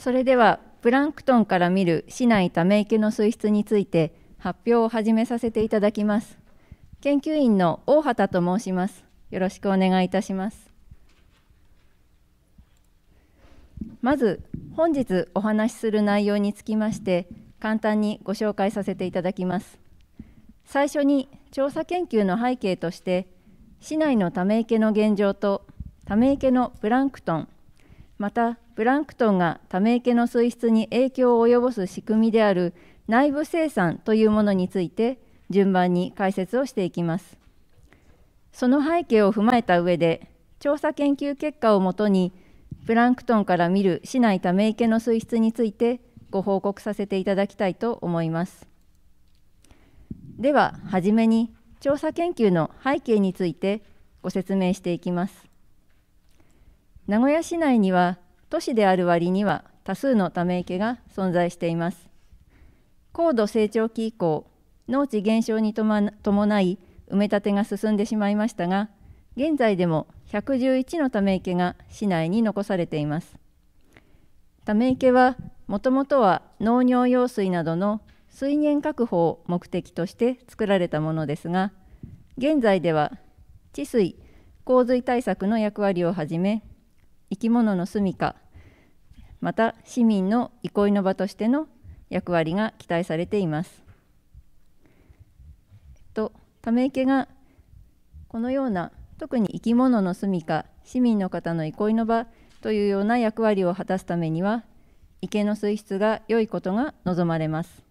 それではプランクトンから見る市内ため池の水質について発表を始めさせていただきます研究員の大畑と申しますよろしくお願いいたしますまず本日お話しする内容につきまして簡単にご紹介させていただきます最初に調査研究の背景として市内のため池の現状とため池のプランクトンまたプランクトンがため池の水質に影響を及ぼす仕組みである内部生産というものについて順番に解説をしていきますその背景を踏まえた上で調査研究結果をもとにプランクトンから見る市内ため池の水質についてご報告させていただきたいと思いますでは初めに調査研究の背景についてご説明していきます名古屋市内には都市である割には多数のため池が存在しています。高度成長期以降、農地減少に伴い埋め立てが進んでしまいましたが、現在でも111のため池が市内に残されています。ため池はもともとは農業用水などの水源確保を目的として作られたものですが現在では治水洪水対策の役割をはじめ生き物の住処また市民の憩いの場としての役割が期待されています。とため池がこのような特に生き物の住処市民の方の憩いの場というような役割を果たすためには池の水質が良いことが望まれます。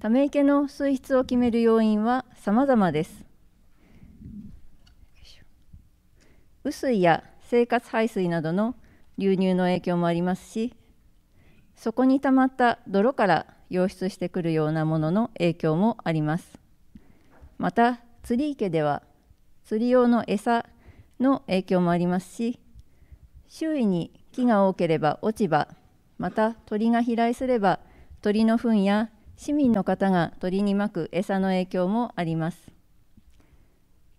ため池の水質を決める要因は様々です。雨水や生活排水などの流入の影響もありますしそこに溜まった泥から溶出してくるようなものの影響もありますまた釣り池では釣り用の餌の影響もありますし周囲に木が多ければ落ち葉また鳥が飛来すれば鳥の糞や市民の方が鳥にまく餌の影響もあります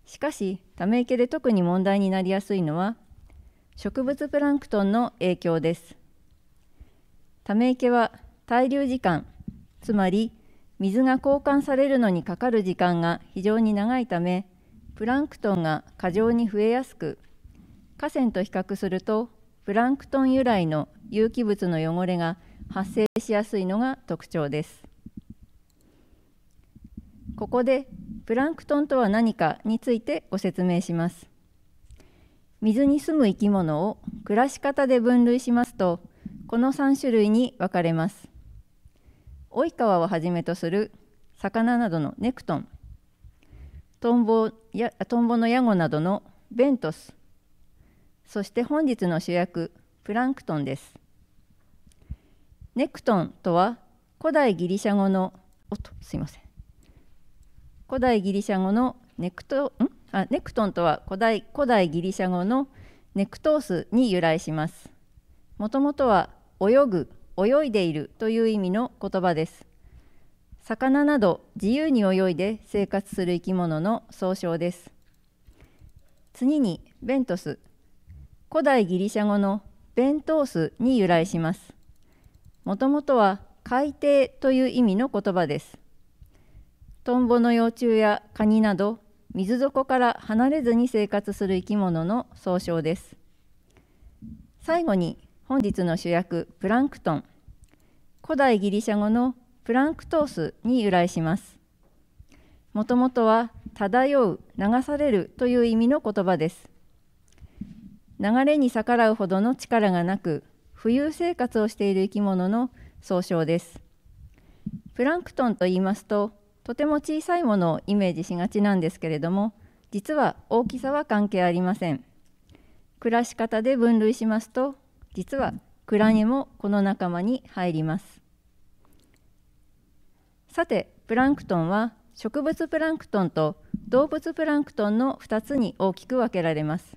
しかしため池で特に問題になりやすいのは植物プランクトンの影響ですため池は滞留時間つまり水が交換されるのにかかる時間が非常に長いためプランクトンが過剰に増えやすく河川と比較するとプランクトン由来の有機物の汚れが発生しやすいのが特徴ですここでプランクトンとは何かについてご説明します水に住む生き物を暮らし方で分類しますとこの3種類に分かれますオイカワをはじめとする魚などのネクトントンボやトンボのヤゴなどのベントスそして本日の主役プランクトンですネクトンとは古代ギリシャ語のおっとすいません古代ギリシャ語のネクトんあネクトンとは古代古代ギリシャ語のネクトースに由来しますもともとは泳ぐ泳いでいるという意味の言葉です魚など自由に泳いで生活する生き物の総称です次にベントス古代ギリシャ語のベントースに由来しますもともとは海底という意味の言葉ですトンボの幼虫やカニなど水底から離れずに生活する生き物の総称です最後に本日の主役プランクトン古代ギリシャ語のプランクトースに由来しますもともとは漂う流されるという意味の言葉です流れに逆らうほどの力がなく浮遊生活をしている生き物の総称ですプランクトンと言いますととても小さいものをイメージしがちなんですけれども実は大きさは関係ありません暮らし方で分類しますと実はクラゲもこの仲間に入りますさてプランクトンは植物プランクトンと動物プランクトンの2つに大きく分けられます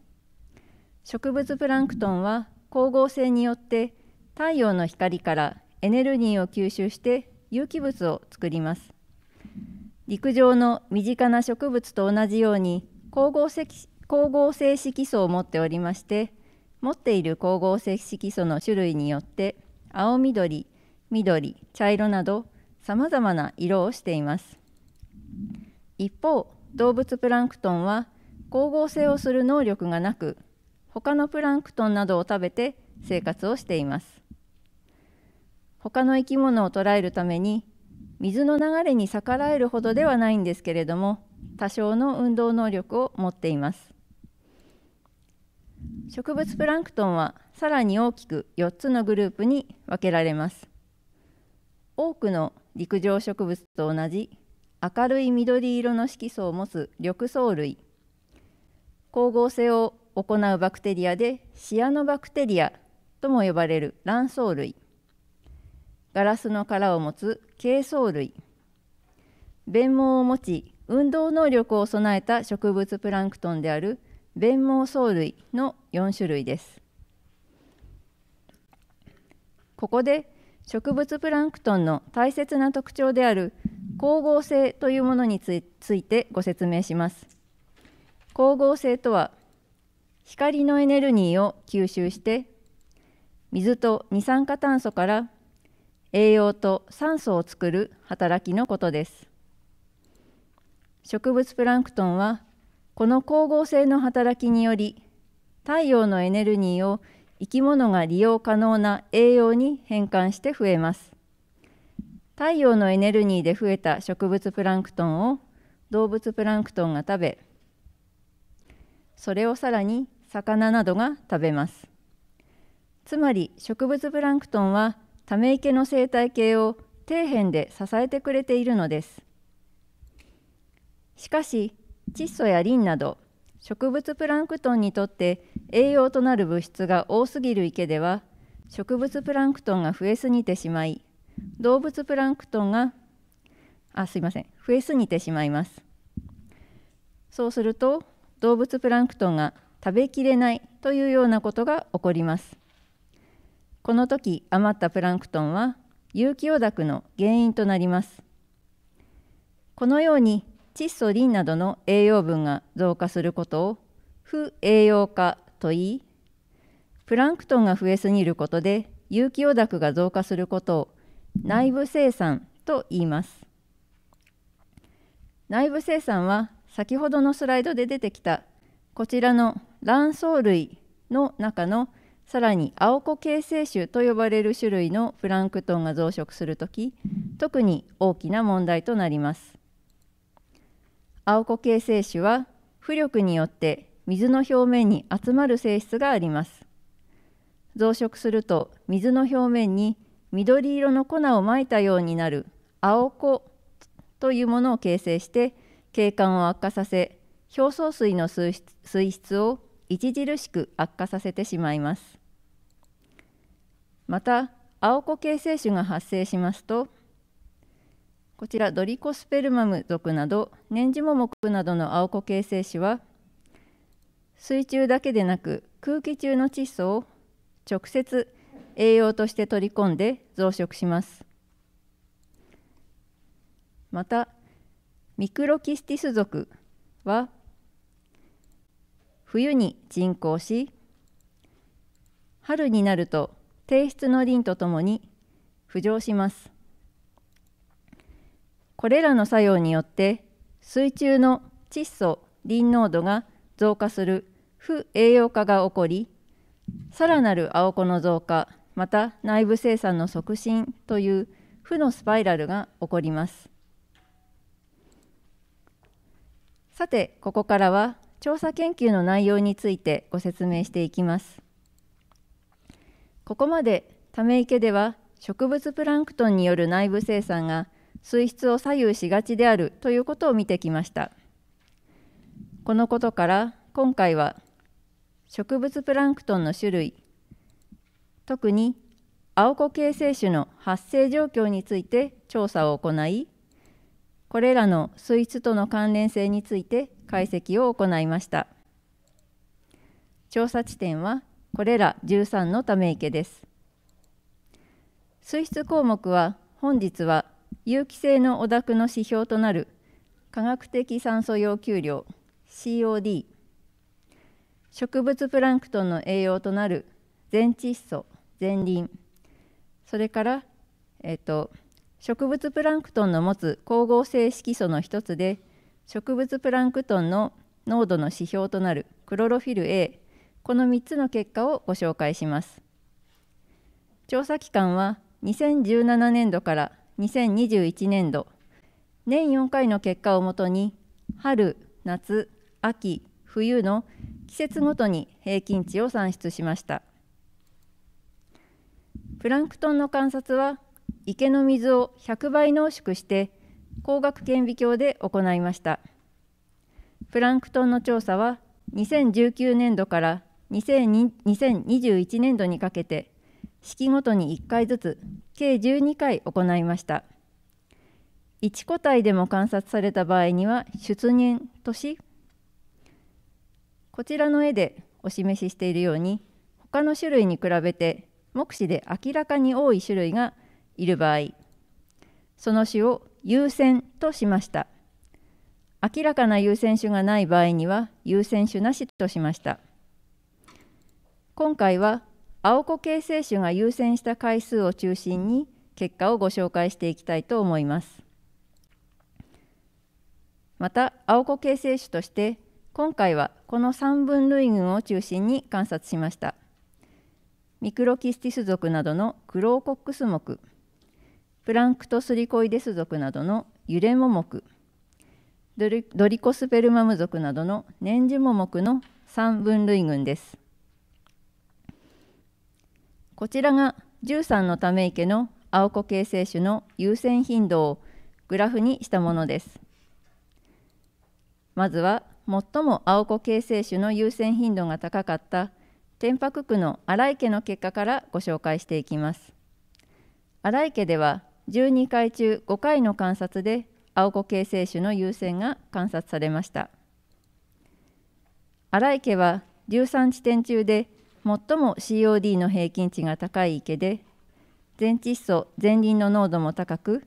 植物プランクトンは光合成によって太陽の光からエネルギーを吸収して有機物を作ります陸上の身近な植物と同じように光合成光合成色素を持っておりまして持っている光合成色素の種類によって青緑緑茶色などさまざまな色をしています一方動物プランクトンは光合成をする能力がなく他のプランクトンなどを食べて生活をしています他の生き物を捕らえるために水の流れに逆らえるほどではないんですけれども多少の運動能力を持っています植物プランクトンはさらに大きく4つのグループに分けられます多くの陸上植物と同じ明るい緑色の色素を持つ緑藻類光合成を行うバクテリアでシアノバクテリアとも呼ばれる卵巣類ガラスの殻を持つ珪藻類弁毛を持ち運動能力を備えた植物プランクトンである弁毛藻類の4種類ですここで植物プランクトンの大切な特徴である光合成というものについてご説明します光合成とは光のエネルギーを吸収して水と二酸化炭素から栄養と酸素を作る働きのことです植物プランクトンはこの光合成の働きにより太陽のエネルギーを生き物が利用可能な栄養に変換して増えます太陽のエネルギーで増えた植物プランクトンを動物プランクトンが食べそれをさらに魚などが食べますつまり植物プランクトンはため池の生態系を底辺で支えてくれているのです。しかし、窒素やリンなど植物プランクトンにとって栄養となる物質が多すぎる池では、植物プランクトンが増えすぎてしまい、動物プランクトンが、あ、すいません、増えすぎてしまいます。そうすると、動物プランクトンが食べきれないというようなことが起こります。この時余ったプランクトンは有機汚濁の原因となりますこのように窒素リンなどの栄養分が増加することを不栄養化といいプランクトンが増えすぎることで有機汚濁が増加することを内部生産と言います内部生産は先ほどのスライドで出てきたこちらの卵巣類の中の「さらに青子形成種と呼ばれる種類のプランクトンが増殖するとき特に大きな問題となります青子形成種は浮力によって水の表面に集まる性質があります増殖すると水の表面に緑色の粉をまいたようになる青子というものを形成して景観を悪化させ表層水の水質を著しく悪化させてしまいますまた青子形成種が発生しますとこちらドリコスペルマム属など年次モモクなどの青子形成種は水中だけでなく空気中の窒素を直接栄養として取り込んで増殖しますまたミクロキスティス属は冬に人工し春になると提出の輪とともに浮上しますこれらの作用によって水中の窒素リン濃度が増加する不栄養化が起こりさらなる青子の増加また内部生産の促進という負のスパイラルが起こりますさてここからは調査研究の内容についてご説明していきます。ここまでため池では植物プランクトンによる内部生産が水質を左右しがちであるということを見てきました。このことから今回は植物プランクトンの種類特に青子形成種の発生状況について調査を行いこれらの水質との関連性について解析を行いました調査地点はこれら13のため池です水質項目は本日は有機性のお濁の指標となる化学的酸素要求量 COD 植物プランクトンの栄養となる全窒素全輪それから、えっと、植物プランクトンの持つ光合成色素の一つで植物プランクトンの濃度の指標となるクロロフィル A この3つの結果をご紹介します調査期間は2017年度から2021年度年4回の結果をもとに春夏秋冬の季節ごとに平均値を算出しましたプランクトンの観察は池の水を100倍濃縮して光学顕微鏡で行いましたプランクトンの調査は2019年度から2021年度にかけて式ごとに1回ずつ計12回行いました1個体でも観察された場合には出現としこちらの絵でお示ししているように他の種類に比べて目視で明らかに多い種類がいる場合その種を優先としました明らかな優先種がない場合には優先種なしとしました今回は青子形成種が優先した回数を中心に結果をご紹介していきたいと思いますまた青子形成種として今回はこの3分類群を中心に観察しましたミクロキスティス属などのクローコックス目プランクトスリコイデス属などのユレモモクドリコスペルマム属などの年次モモクの3分類群ですこちらが13のため池の青子形成種の優先頻度をグラフにしたものですまずは最も青子形成種の優先頻度が高かった天白区の荒井家の結果からご紹介していきます荒井家では12回中5回の観察で青子形成種の優先が観察されました新井家は13地点中で最も COD の平均値が高い池で全窒素全輪の濃度も高く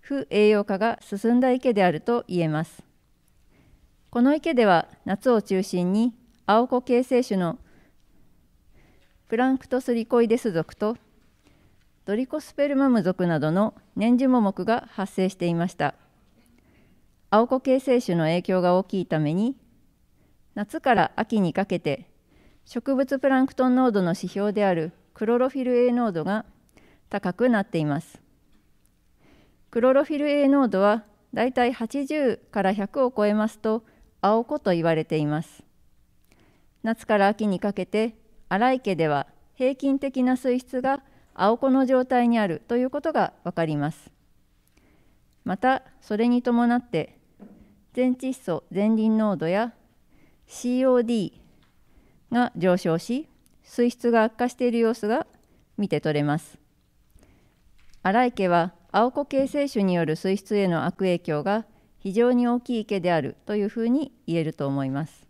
不栄養化が進んだ池であると言えますこの池では夏を中心に青子形成種のプランクトスリコイデス属とドリコスペルマム属などの年次モモクが発生していました青子形成種の影響が大きいために夏から秋にかけて植物プランクトン濃度の指標であるクロロフィル A 濃度が高くなっていますクロロフィル A 濃度はだいたい80から100を超えますと青子と言われています夏から秋にかけて荒井家では平均的な水質が青子の状態にあるということが分かります。またそれに伴って全窒素前輪濃度や COD が上昇し水質が悪化している様子が見て取れます。新井家は青子形成種による水質への悪影響が非常に大きい池であるというふうに言えると思います。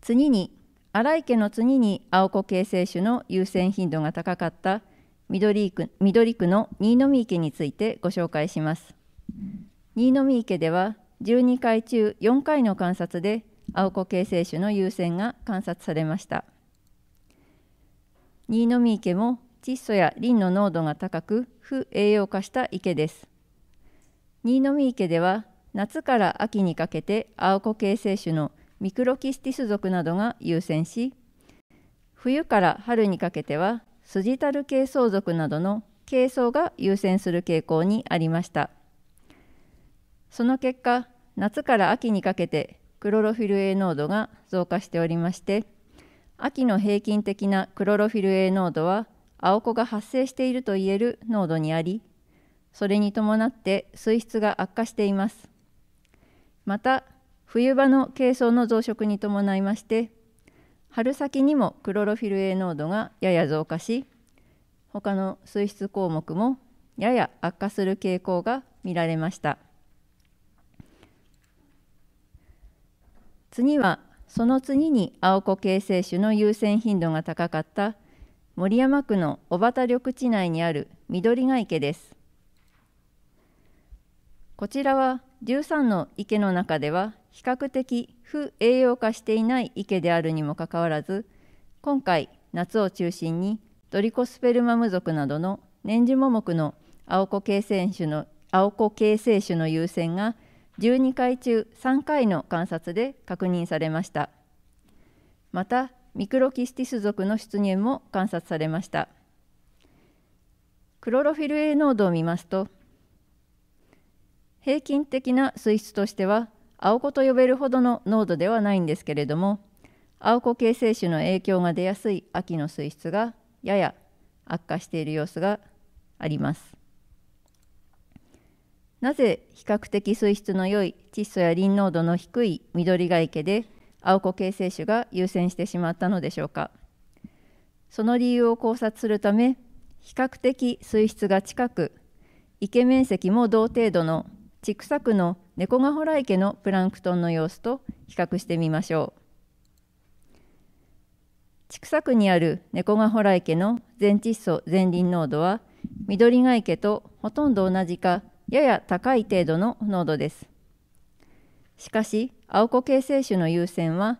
次に新井家の次に青子形成種の優先頻度が高かった緑区緑区の新見池についてご紹介します新見池では12回中4回の観察で青子形成種の優先が観察されました新見池も窒素やリンの濃度が高く不栄養化した池です新見池では夏から秋にかけて青子形成種のミクロキスティス属などが優先し冬から春にかけてはスジタル系相属などの軽相が優先する傾向にありましたその結果夏から秋にかけてクロロフィル A 濃度が増加しておりまして秋の平均的なクロロフィル A 濃度は青子が発生しているといえる濃度にありそれに伴って水質が悪化していますまた冬場の珪藻の増殖に伴いまして春先にもクロロフィル A 濃度がやや増加し他の水質項目もやや悪化する傾向が見られました次はその次に青子形成種の優先頻度が高かった森山区の小畑緑地内にある緑ヶ池ですこちらは13の池の中では比較的不栄養化していない池であるにもかかわらず今回夏を中心にドリコスペルマム属などの年次桃木の青子形成種の青子形成種の優先が12回中3回の観察で確認されましたまたミクロキスティス属の出現も観察されましたクロロフィル A 濃度を見ますと平均的な水質としては青子と呼べるほどの濃度ではないんですけれども青子形成種の影響が出やすい秋の水質がやや悪化している様子があります。なぜ比較的水質の良い窒素やリン濃度の低い緑が池で青子形成種が優先してしまったのでしょうかその理由を考察するため比較的水質が近く池面積も同程度の千種区の猫がほら池のプランクトンの様子と比較してみましょう。千種区にある猫がほら池の全窒素全輪濃度は緑が家とほとんど同じかやや高い程度の濃度です。しかし青子形成種の優先は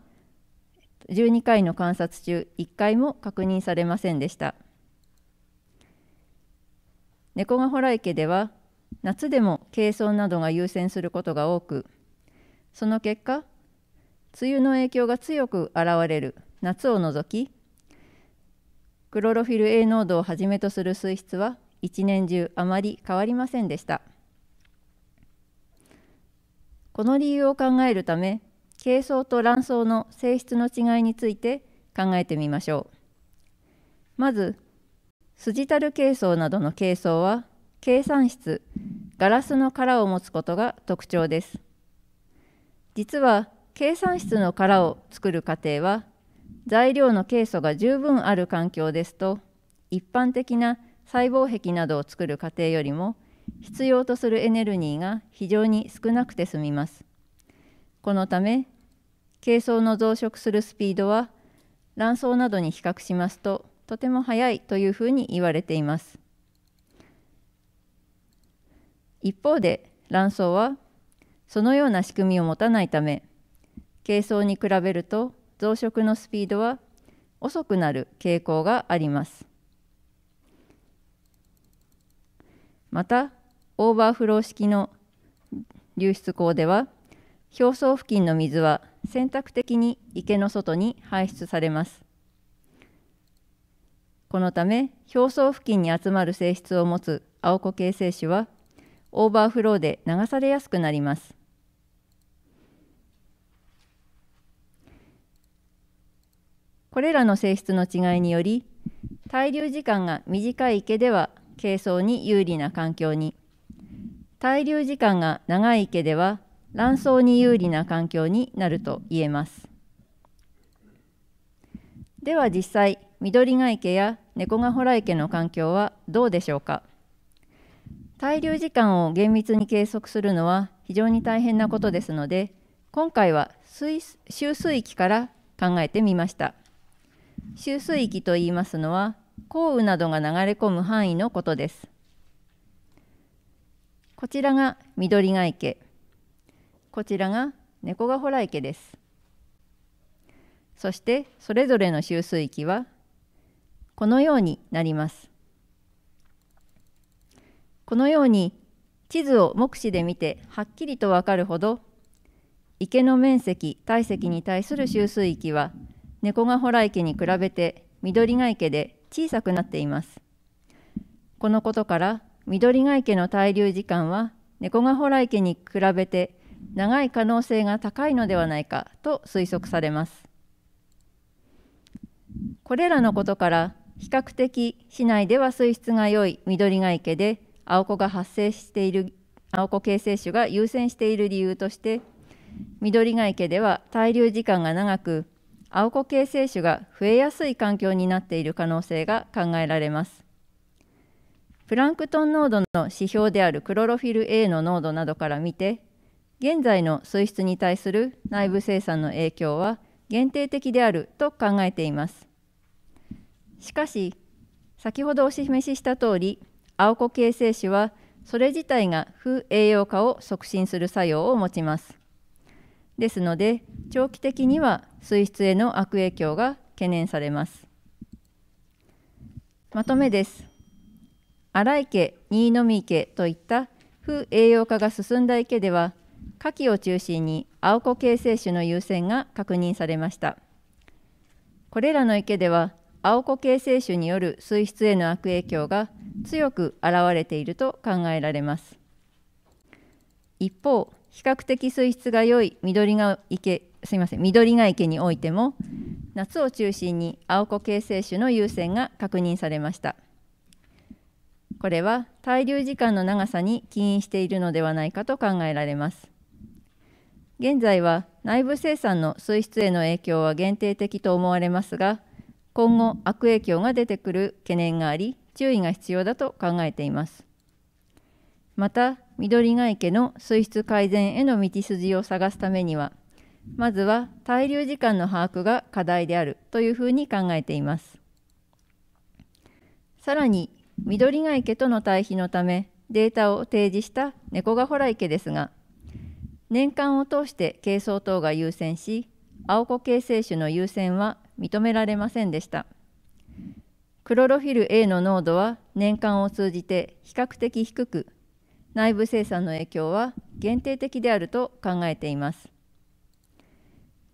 12回の観察中1回も確認されませんでした。猫がほら池では夏でも軽装などが優先することが多くその結果梅雨の影響が強く現れる夏を除きクロロフィル A 濃度をはじめとする水質は一年中あまり変わりませんでしたこの理由を考えるため珪藻と卵巣の性質の違いについて考えてみましょうまずスジタル珪藻などの珪藻は計算室ガラスの殻を持つことが特徴です。実は計算室の殻を作る過程は材料のケイ素が十分ある環境ですと一般的な細胞壁などを作る過程よりも必要とするエネルギーが非常に少なくて済みます。このためケイ素の増殖するスピードは卵巣などに比較しますととても速いというふうに言われています。一方で卵巣はそのような仕組みを持たないため珪藻に比べると増殖のスピードは遅くなる傾向がありますまたオーバーフロー式の流出口では表層付近の水は選択的に池の外に排出されますこのため表層付近に集まる性質を持つ青子形成種はオーバーフローで流されやすくなります。これらの性質の違いにより滞留時間が短い池では軽装に有利な環境に滞留時間が長い池では卵巣に有利な環境になると言えますでは実際緑ヶ池や猫ヶ洞池の環境はどうでしょうか滞留時間を厳密に計測するのは非常に大変なことですので今回は周水域から考えてみました周水域といいますのは降雨などが流れ込む範囲のことですこちらが緑ヶ池こちらが猫ヶ洞池ですそしてそれぞれの周水域はこのようになりますこのように地図を目視で見てはっきりとわかるほど池の面積体積に対する集水域は猫がほら池に比べて緑ヶ池で小さくなっていますこのことから緑ヶ池の滞留時間は猫がほら池に比べて長い可能性が高いのではないかと推測されますこれらのことから比較的市内では水質が良い緑ヶ池で青子が発生している青子形成種が優先している理由として緑ヶ池では滞留時間が長く青子形成種が増えやすい環境になっている可能性が考えられますプランクトン濃度の指標であるクロロフィル A の濃度などから見て現在の水質に対する内部生産の影響は限定的であると考えていますしかし先ほどお示しした通り青子形成種はそれ自体が不栄養化を促進する作用を持ちますですので長期的には水質への悪影響が懸念されますまとめです荒池新飲池といった不栄養化が進んだ池では牡蠣を中心に青子形成種の優先が確認されましたこれらの池では青子形成種による水質への悪影響が強く現れていると考えられます一方比較的水質が良い緑が池すみません緑が池においても夏を中心に青子形成種の優先が確認されましたこれは滞留時間の長さに起因しているのではないかと考えられます現在は内部生産の水質への影響は限定的と思われますが今後悪影響が出てくる懸念があり注意が必要だと考えています。また、緑ヶ池の水質改善への道筋を探すためには、まずは滞留時間の把握が課題であるというふうに考えています。さらに、緑ヶ池との対比のため、データを提示した猫ヶ洞池ですが、年間を通して珪藻等が優先し、青子形成種の優先は認められませんでした。クロロフィル A の濃度は年間を通じて比較的低く内部生産の影響は限定的であると考えています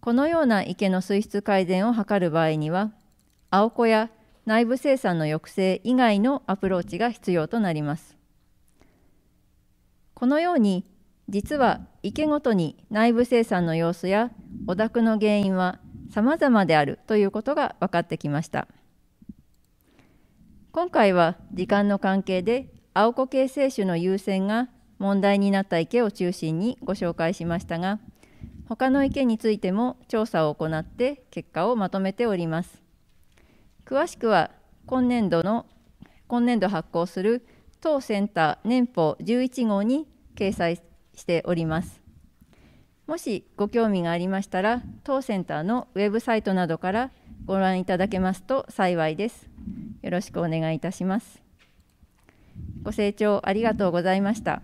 このような池の水質改善を図る場合には青子や内部生産の抑制以外のアプローチが必要となりますこのように実は池ごとに内部生産の様子や汚濁の原因は様々であるということが分かってきました。今回は時間の関係で青子形成種の優先が問題になった池を中心にご紹介しましたが他の池についても調査を行って結果をまとめております詳しくは今年度の今年度発行する当センター年報11号に掲載しておりますもしご興味がありましたら当センターのウェブサイトなどからご覧いただけますと幸いです。よろしくお願いいたします。ご清聴ありがとうございました。